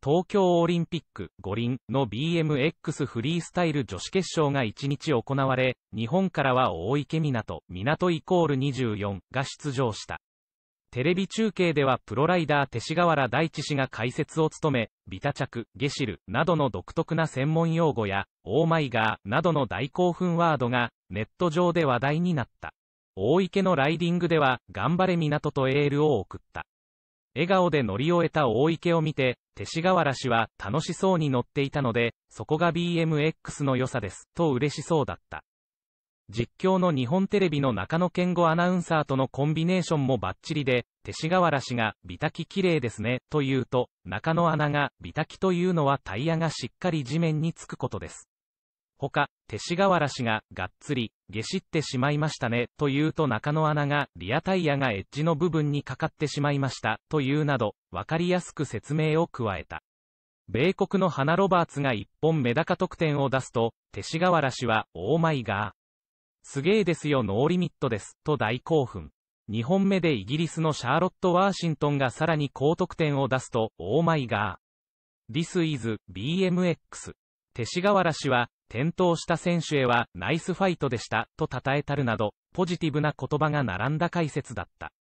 東京オリンピック五輪の BMX フリースタイル女子決勝が1日行われ、日本からは大池港、港イコール24が出場した。テレビ中継ではプロライダー勅使河原大地氏が解説を務め、ビタ着、ゲシルなどの独特な専門用語や、オーマイガーなどの大興奮ワードがネット上で話題になった。大池のライディングでは、頑張れ港とエールを送った。笑顔で乗り終えた大池を見て、勅使河原氏は楽しそうに乗っていたので、そこが BMX の良さです、と嬉しそうだった。実況の日本テレビの中野健吾アナウンサーとのコンビネーションもバッチリで、勅使河原氏が、美滝綺麗ですね、と言うと、中野アナが、美滝というのはタイヤがしっかり地面につくことです。ほか、勅使河原氏が、がっつり、下しってしまいましたね、と言うと中野アナが、リアタイヤがエッジの部分にかかってしまいました、というなど、わかりやすく説明を加えた。米国のハナ・ロバーツが1本メダカ得点を出すと、勅使河原氏は、オーマイガー。すげえですよ、ノーリミットです、と大興奮。2本目でイギリスのシャーロット・ワーシントンがさらに高得点を出すと、オーマイガー。This is BMX。勅使河原氏は、転倒した選手へはナイスファイトでしたと称えたるなど、ポジティブな言葉が並んだ解説だった。